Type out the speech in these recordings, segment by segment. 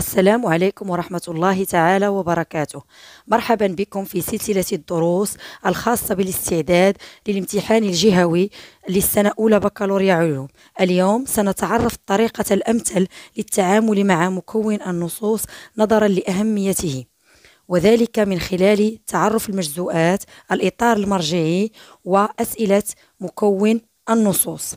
السلام عليكم ورحمة الله تعالى وبركاته مرحبا بكم في سلسلة الدروس الخاصة بالاستعداد للامتحان الجهوي للسنة أولى بكالوريا علوم اليوم سنتعرف الطريقة الأمثل للتعامل مع مكون النصوص نظرا لأهميته وذلك من خلال تعرف المجزوءات الإطار المرجعي وأسئلة مكون النصوص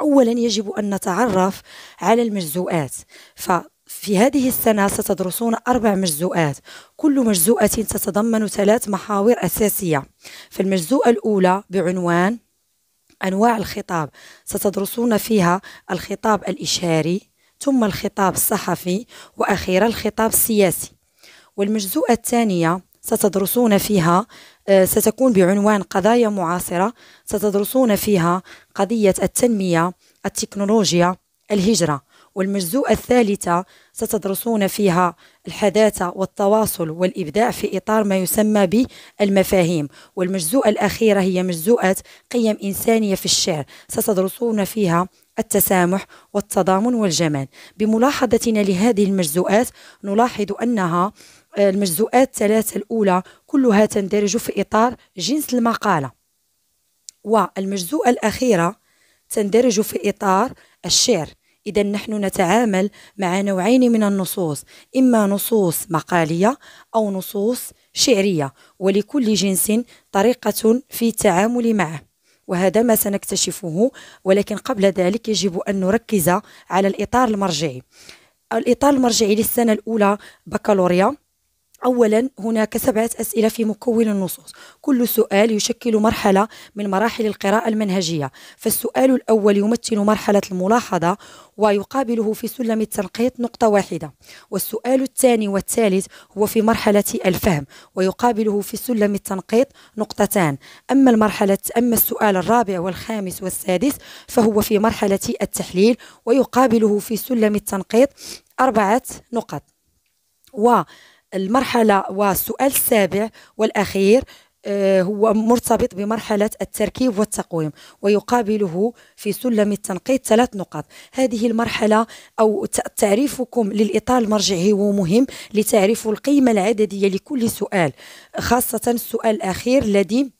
أولا يجب أن نتعرف على المجزوءات ف في هذه السنة ستدرسون أربع مجزوءات كل مجزوءة تتضمن ثلاث محاور أساسية فالمجزوءة الأولى بعنوان أنواع الخطاب ستدرسون فيها الخطاب الإشاري ثم الخطاب الصحفي وأخيرا الخطاب السياسي والمجزوءة الثانية ستدرسون فيها آه، ستكون بعنوان قضايا معاصرة ستدرسون فيها قضية التنمية التكنولوجيا الهجرة والمجزوءة الثالثة ستدرسون فيها الحداثة والتواصل والإبداع في إطار ما يسمى بالمفاهيم والمجزوءة الأخيرة هي مجزوءة قيم إنسانية في الشعر ستدرسون فيها التسامح والتضامن والجمال بملاحظتنا لهذه المجزوءات نلاحظ أنها آه، المجزوءات الثلاثة الأولى كلها تندرج في إطار جنس المقالة والمجزوءة الأخيرة تندرج في إطار الشعر إذا نحن نتعامل مع نوعين من النصوص إما نصوص مقالية أو نصوص شعرية ولكل جنس طريقة في التعامل معه وهذا ما سنكتشفه ولكن قبل ذلك يجب أن نركز على الإطار المرجعي الإطار المرجعي للسنة الأولى بكالوريا أولا هناك سبعة أسئلة في مكون النصوص كل سؤال يشكل مرحلة من مراحل القراءة المنهجية فالسؤال الأول يمثل مرحلة الملاحظة ويقابله في سلم التنقيط نقطة واحدة والسؤال الثاني والثالث هو في مرحلة الفهم ويقابله في سلم التنقيط نقطتان أما المرحلة أما السؤال الرابع والخامس والسادس فهو في مرحلة التحليل ويقابله في سلم التنقيط أربعة نقط و المرحلة والسؤال السابع والأخير آه، هو مرتبط بمرحلة التركيب والتقويم ويقابله في سلم التنقيط ثلاث نقاط هذه المرحلة أو تعريفكم للإطار المرجعي هو مهم لتعرفوا القيمة العددية لكل سؤال خاصة السؤال الأخير الذي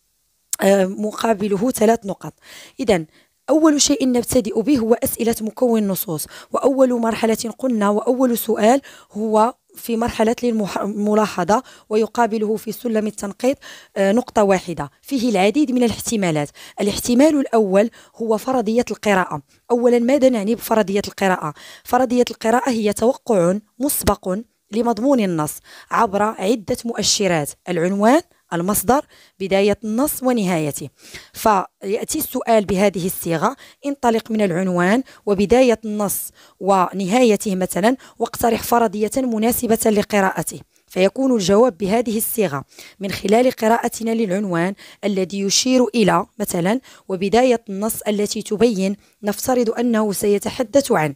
آه، مقابله ثلاث نقاط إذا أول شيء نبتدئ به هو أسئلة مكون النصوص وأول مرحلة قلنا وأول سؤال هو في مرحلة الملاحظة ويقابله في سلم التنقيط آه، نقطة واحدة فيه العديد من الاحتمالات الاحتمال الأول هو فرضية القراءة أولا ماذا نعني بفرضية القراءة؟ فرضية القراءة هي توقع مسبق لمضمون النص عبر عدة مؤشرات العنوان المصدر بداية النص ونهايته فيأتي السؤال بهذه الصيغة انطلق من العنوان وبداية النص ونهايته مثلا واقترح فرضية مناسبة لقراءته فيكون الجواب بهذه الصيغة من خلال قراءتنا للعنوان الذي يشير إلى مثلا وبداية النص التي تبين نفترض أنه سيتحدث عن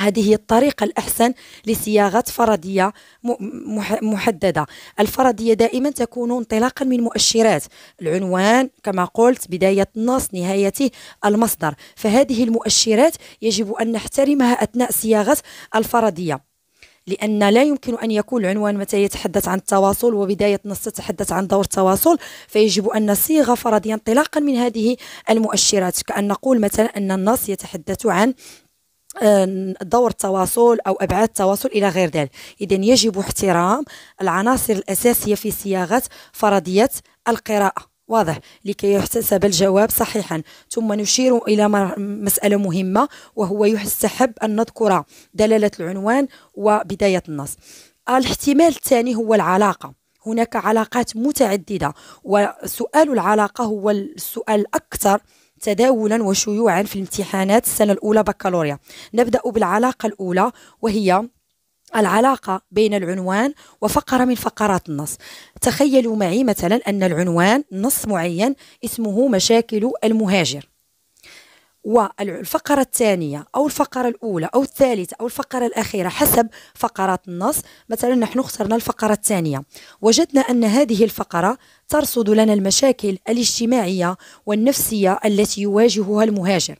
هذه هي الطريقة الأحسن لصياغة فرضية محددة الفرضية دائما تكون انطلاقا من مؤشرات العنوان كما قلت بداية النص نهايته المصدر فهذه المؤشرات يجب أن نحترمها أثناء صياغة الفرضية لأن لا يمكن أن يكون العنوان متى يتحدث عن التواصل وبداية نص تتحدث عن دور التواصل فيجب أن نصيغ فرضية انطلاقا من هذه المؤشرات كأن نقول مثلا أن النص يتحدث عن آه، دور التواصل او ابعاد التواصل الى غير ذلك اذا يجب احترام العناصر الاساسيه في صياغه فرضيه القراءه واضح لكي يحتسب الجواب صحيحا ثم نشير الى مساله مهمه وهو يستحب ان نذكر دلاله العنوان وبدايه النص الاحتمال الثاني هو العلاقه هناك علاقات متعدده وسؤال العلاقه هو السؤال الاكثر تداولا وشيوعا في الامتحانات السنة الأولى بكالوريا نبدأ بالعلاقة الأولى وهي العلاقة بين العنوان وفقرة من فقرات النص تخيلوا معي مثلا أن العنوان نص معين اسمه مشاكل المهاجر والفقرة الثانية أو الفقرة الأولى أو الثالثة أو الفقرة الأخيرة حسب فقرات النص مثلا نحن اخترنا الفقرة الثانية وجدنا أن هذه الفقرة ترصد لنا المشاكل الاجتماعية والنفسية التي يواجهها المهاجر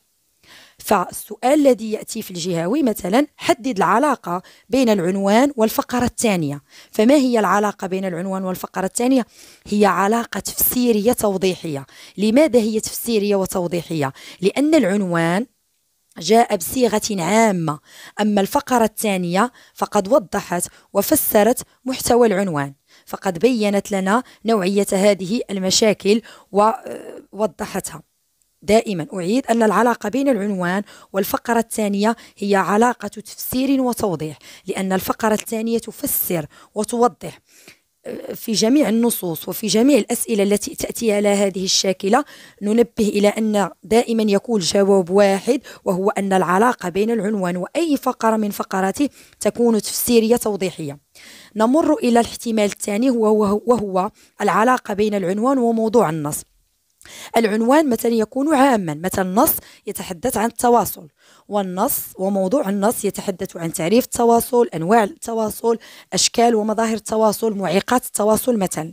فالسؤال الذي يأتي في الجهوي مثلا حدد العلاقة بين العنوان والفقرة الثانية فما هي العلاقة بين العنوان والفقرة الثانية؟ هي علاقة تفسيرية توضيحية لماذا هي تفسيرية وتوضيحية؟ لأن العنوان جاء بصيغة عامة أما الفقرة الثانية فقد وضحت وفسرت محتوى العنوان فقد بيّنت لنا نوعية هذه المشاكل ووضحتها دائما أعيد أن العلاقة بين العنوان والفقرة الثانية هي علاقة تفسير وتوضيح لأن الفقرة الثانية تفسر وتوضح آه، في جميع النصوص وفي جميع الأسئلة التي تأتي على هذه الشاكلة ننبه إلى أن دائما يكون جواب واحد وهو أن العلاقة بين العنوان وأي فقرة من فقراته تكون تفسيرية توضيحية نمر إلى الاحتمال الثاني وهو, وهو العلاقة بين العنوان وموضوع النص العنوان مثلا يكون عاما مثلا النص يتحدث عن التواصل والنص وموضوع النص يتحدث عن تعريف التواصل أنواع التواصل أشكال ومظاهر التواصل معيقات التواصل مثلا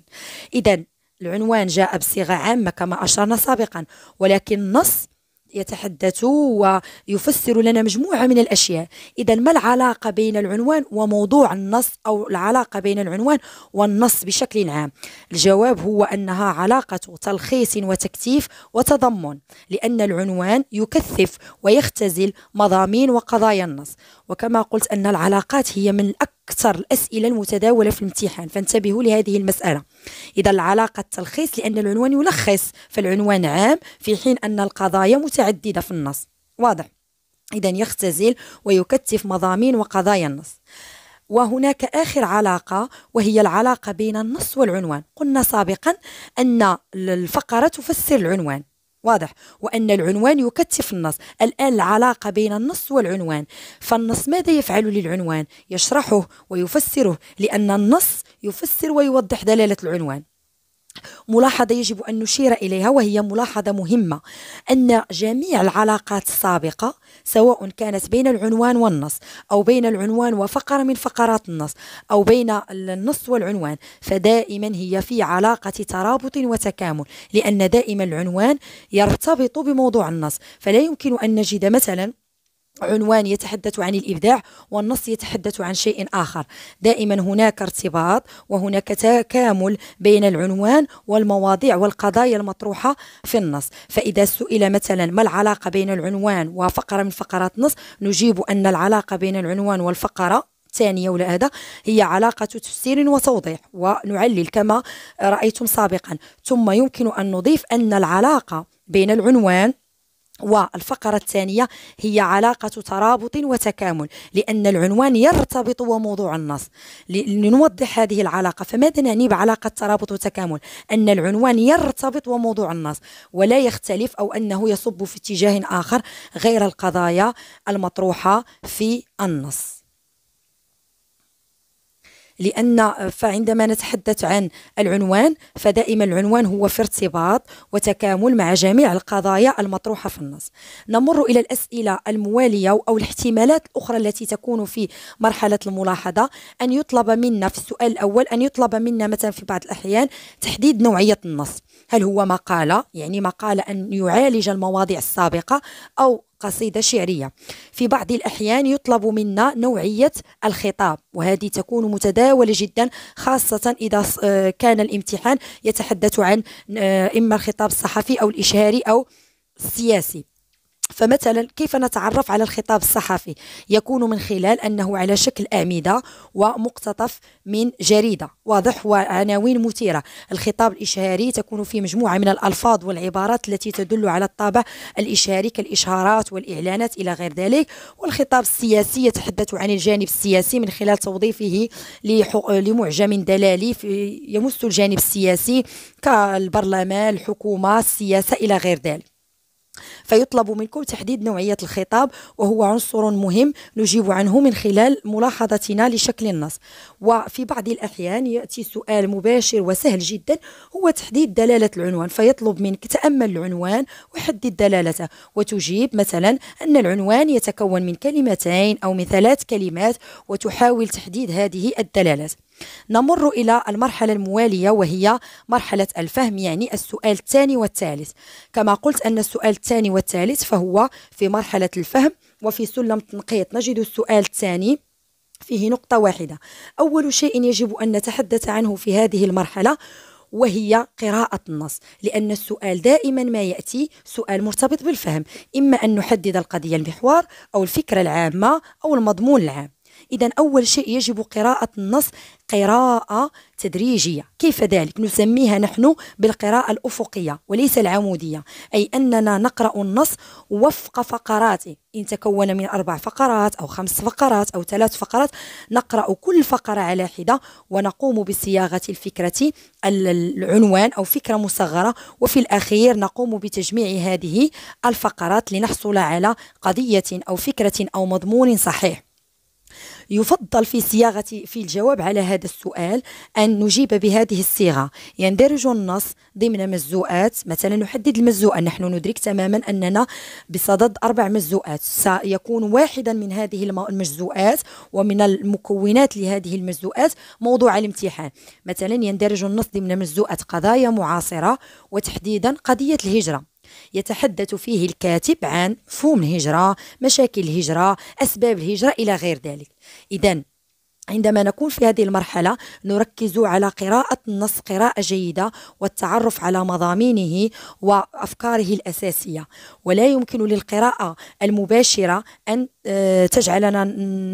إذا العنوان جاء بصيغة عامة كما أشرنا سابقا ولكن النص يتحدث ويفسر لنا مجموعة من الأشياء إذا ما العلاقة بين العنوان وموضوع النص أو العلاقة بين العنوان والنص بشكل عام الجواب هو أنها علاقة تلخيص وتكثيف وتضمن لأن العنوان يكثف ويختزل مضامين وقضايا النص وكما قلت أن العلاقات هي من أكثر أكثر الأسئلة المتداولة في الامتحان فانتبهوا لهذه المسألة إذا العلاقة التلخيص لأن العنوان يلخص فالعنوان عام في حين أن القضايا متعددة في النص واضح إذا يختزل ويكثف مضامين وقضايا النص وهناك آخر علاقة وهي العلاقة بين النص والعنوان قلنا سابقا أن الفقرة تفسر العنوان واضح وأن العنوان يكثف النص الآن العلاقة بين النص والعنوان فالنص ماذا يفعل للعنوان يشرحه ويفسره لأن النص يفسر ويوضح دلالة العنوان ملاحظة يجب أن نشير إليها وهي ملاحظة مهمة أن جميع العلاقات السابقة سواء كانت بين العنوان والنص أو بين العنوان وفقرة من فقرات النص أو بين النص والعنوان فدائما هي في علاقة ترابط وتكامل لأن دائما العنوان يرتبط بموضوع النص فلا يمكن أن نجد مثلا عنوان يتحدث عن الابداع والنص يتحدث عن شيء اخر دائما هناك ارتباط وهناك تكامل بين العنوان والمواضيع والقضايا المطروحه في النص فاذا سئل مثلا ما العلاقه بين العنوان وفقره من فقرات النص نجيب ان العلاقه بين العنوان والفقره الثانية ولا هذا هي علاقة تفسير وتوضيح ونعلل كما رأيتم سابقا ثم يمكن أن نضيف أن العلاقة بين العنوان والفقرة الثانية هي علاقة ترابط وتكامل لأن العنوان يرتبط وموضوع النص لنوضح هذه العلاقة فماذا نعني بعلاقة ترابط وتكامل أن العنوان يرتبط وموضوع النص ولا يختلف أو أنه يصب في اتجاه آخر غير القضايا المطروحة في النص لأن فعندما نتحدث عن العنوان فدائما العنوان هو في ارتباط وتكامل مع جميع القضايا المطروحة في النص نمر إلى الأسئلة الموالية أو الاحتمالات الأخرى التي تكون في مرحلة الملاحظة أن يطلب منا في السؤال الأول أن يطلب منا مثلا في بعض الأحيان تحديد نوعية النص هل هو مقالة يعني مقالة أن يعالج المواضيع السابقة أو قصيدة شعرية في بعض الأحيان يطلب منا نوعية الخطاب وهذه تكون متداولة جدا خاصة إذا آه، كان الامتحان يتحدث عن آه، إما الخطاب الصحفي أو الإشهاري أو السياسي فمثلا كيف نتعرف على الخطاب الصحفي يكون من خلال انه على شكل اعمده ومقتطف من جريده واضح وعناوين مثيره الخطاب الاشهاري تكون في مجموعه من الالفاظ والعبارات التي تدل على الطابع الاشهاري كالاشهارات والاعلانات الى غير ذلك والخطاب السياسي يتحدث عن الجانب السياسي من خلال توظيفه لمعجم دلالي يمس الجانب السياسي كالبرلمان الحكومه السياسه الى غير ذلك فيطلب منكم تحديد نوعية الخطاب وهو عنصر مهم نجيب عنه من خلال ملاحظتنا لشكل النص وفي بعض الأحيان يأتي سؤال مباشر وسهل جدا هو تحديد دلالة العنوان فيطلب منك تأمل العنوان وحدد دلالته وتجيب مثلا أن العنوان يتكون من كلمتين أو من ثلاث كلمات وتحاول تحديد هذه الدلالات نمر إلى المرحلة الموالية وهي مرحلة الفهم يعني السؤال الثاني والثالث كما قلت أن السؤال الثاني والثالث فهو في مرحلة الفهم وفي سلم التنقيط نجد السؤال الثاني فيه نقطة واحدة أول شيء يجب أن نتحدث عنه في هذه المرحلة وهي قراءة النص لأن السؤال دائما ما يأتي سؤال مرتبط بالفهم إما أن نحدد القضية المحور أو الفكرة العامة أو المضمون العام إذا أول شيء يجب قراءة النص قراءة تدريجية كيف ذلك نسميها نحن بالقراءة الأفقية وليس العمودية أي أننا نقرأ النص وفق فقراته إن تكون من أربع فقرات أو خمس فقرات أو ثلاث فقرات نقرأ كل فقرة على حدة ونقوم بصياغة الفكرة العنوان أو فكرة مصغرة وفي الأخير نقوم بتجميع هذه الفقرات لنحصل على قضية أو فكرة أو مضمون صحيح يفضل في صياغة في الجواب على هذا السؤال أن نجيب بهذه الصيغة يندرج النص ضمن مجزوءات مثلا نحدد المجزوءة نحن ندرك تماما أننا بصدد أربع مجزوءات سيكون واحدا من هذه المجزوءات ومن المكونات لهذه المجزوءات موضوع الامتحان مثلا يندرج النص ضمن مزوءة قضايا معاصرة وتحديدا قضية الهجرة يتحدث فيه الكاتب عن مفهوم الهجرة مشاكل الهجرة أسباب الهجرة إلى غير ذلك إذا عندما نكون في هذه المرحلة نركز على قراءة النص قراءة جيدة والتعرف على مضامينه وأفكاره الأساسية ولا يمكن للقراءة المباشرة أن آه، تجعلنا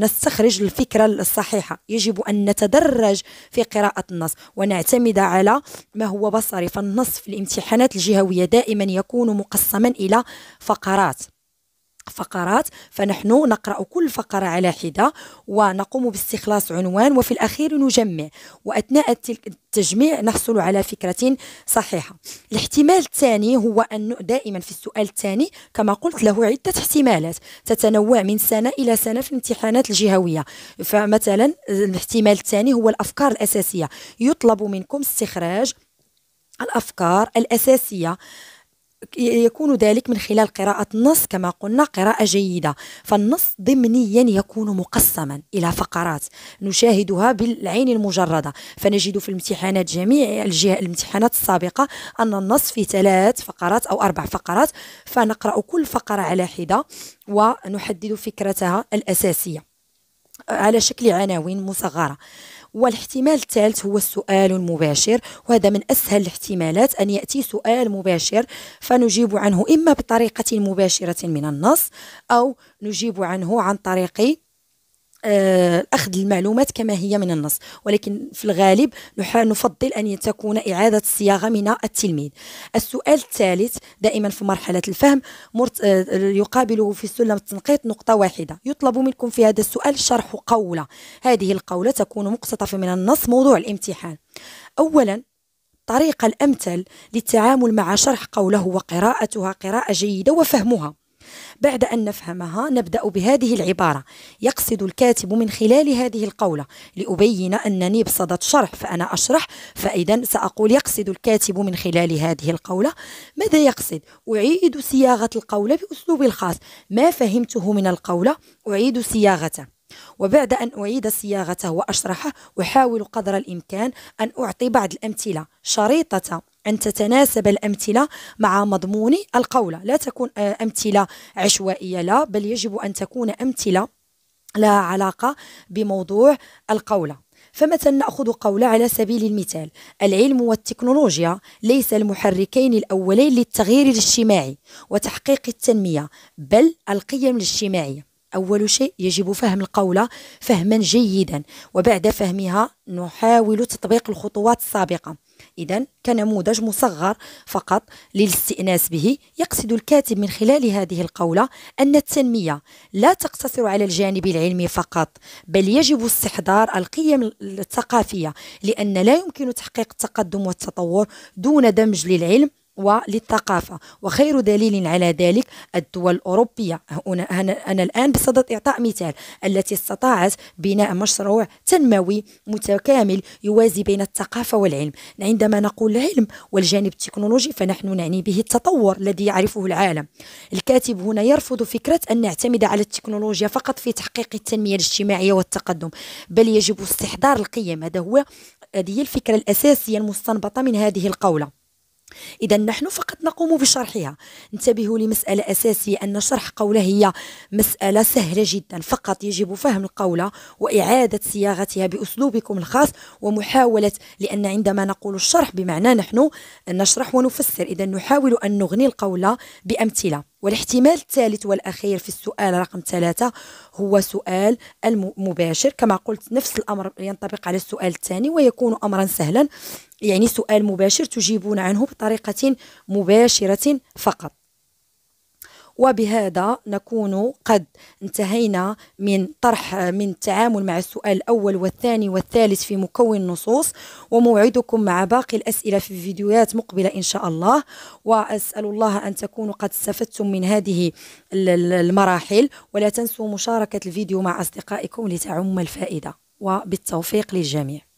نستخرج الفكرة الصحيحة يجب أن نتدرج في قراءة النص ونعتمد على ما هو بصري فالنص في الامتحانات الجهوية دائما يكون مقسما إلى فقرات فقرات فنحن نقرا كل فقره على حده ونقوم باستخلاص عنوان وفي الاخير نجمع واثناء التجميع نحصل على فكره صحيحه الاحتمال الثاني هو ان دائما في السؤال الثاني كما قلت له عده احتمالات تتنوع من سنه الى سنه في الامتحانات الجهويه فمثلا الاحتمال الثاني هو الافكار الاساسيه يطلب منكم استخراج الافكار الاساسيه يكون ذلك من خلال قراءة النص كما قلنا قراءة جيدة فالنص ضمنيا يكون مقسما إلى فقرات نشاهدها بالعين المجردة فنجد في الامتحانات جميع الجهة الامتحانات السابقة أن النص في ثلاث فقرات أو أربع فقرات فنقرأ كل فقرة على حدة ونحدد فكرتها الأساسية على شكل عناوين مصغرة والاحتمال الثالث هو السؤال المباشر وهذا من أسهل الاحتمالات أن يأتي سؤال مباشر فنجيب عنه إما بطريقة مباشرة من النص أو نجيب عنه عن طريق آه، أخذ المعلومات كما هي من النص ولكن في الغالب نفضل أن تكون إعادة الصياغة من التلميذ السؤال الثالث دائما في مرحلة الفهم آه، يقابله في سلم التنقيط نقطة واحدة يطلب منكم في هذا السؤال شرح قولة هذه القولة تكون مقتطفة من النص موضوع الامتحان أولا الطريقة الأمثل للتعامل مع شرح قوله وقراءتها قراءة جيدة وفهمها بعد أن نفهمها نبدأ بهذه العبارة يقصد الكاتب من خلال هذه القولة لأبين أنني بصدد شرح فأنا أشرح فإذا سأقول يقصد الكاتب من خلال هذه القولة ماذا يقصد؟ أعيد صياغة القولة بأسلوبي الخاص ما فهمته من القولة أعيد صياغته وبعد أن أعيد صياغته وأشرحه أحاول قدر الإمكان أن أعطي بعض الأمثلة شريطة أن تتناسب الأمثلة مع مضمون القولة لا تكون آه، أمثلة عشوائية لا بل يجب أن تكون أمثلة لها علاقة بموضوع القولة فمثلا نأخذ قولة على سبيل المثال العلم والتكنولوجيا ليس المحركين الأولين للتغيير الاجتماعي وتحقيق التنمية بل القيم الاجتماعية أول شيء يجب فهم القولة فهما جيدا وبعد فهمها نحاول تطبيق الخطوات السابقة إذا كنموذج مصغر فقط للاستئناس به يقصد الكاتب من خلال هذه القولة أن التنمية لا تقتصر على الجانب العلمي فقط بل يجب استحضار القيم الثقافية لأن لا يمكن تحقيق التقدم والتطور دون دمج للعلم وللثقافة وخير دليل على ذلك الدول الأوروبية هنا أنا الآن بصدد إعطاء مثال التي استطاعت بناء مشروع تنموي متكامل يوازي بين الثقافة والعلم عندما نقول العلم والجانب التكنولوجي فنحن نعني به التطور الذي يعرفه العالم الكاتب هنا يرفض فكرة أن نعتمد على التكنولوجيا فقط في تحقيق التنمية الاجتماعية والتقدم بل يجب استحضار القيم هذا هو هذه الفكرة الأساسية المستنبطة من هذه القولة إذا نحن فقط نقوم بشرحها انتبهوا لمسألة أساسية أن شرح قولة هي مسألة سهلة جدا فقط يجب فهم القولة وإعادة صياغتها بأسلوبكم الخاص ومحاولة لأن عندما نقول الشرح بمعنى نحن نشرح ونفسر إذا نحاول أن نغني القولة بأمثلة والاحتمال الثالث والأخير في السؤال رقم ثلاثة هو سؤال المباشر كما قلت نفس الأمر ينطبق على السؤال الثاني ويكون أمرا سهلا يعني سؤال مباشر تجيبون عنه بطريقة مباشرة فقط وبهذا نكون قد انتهينا من طرح من التعامل مع السؤال الأول والثاني والثالث في مكون النصوص وموعدكم مع باقي الأسئلة في فيديوهات مقبلة إن شاء الله وأسأل الله أن تكونوا قد استفدتم من هذه المراحل ولا تنسوا مشاركة الفيديو مع أصدقائكم لتعم الفائدة وبالتوفيق للجميع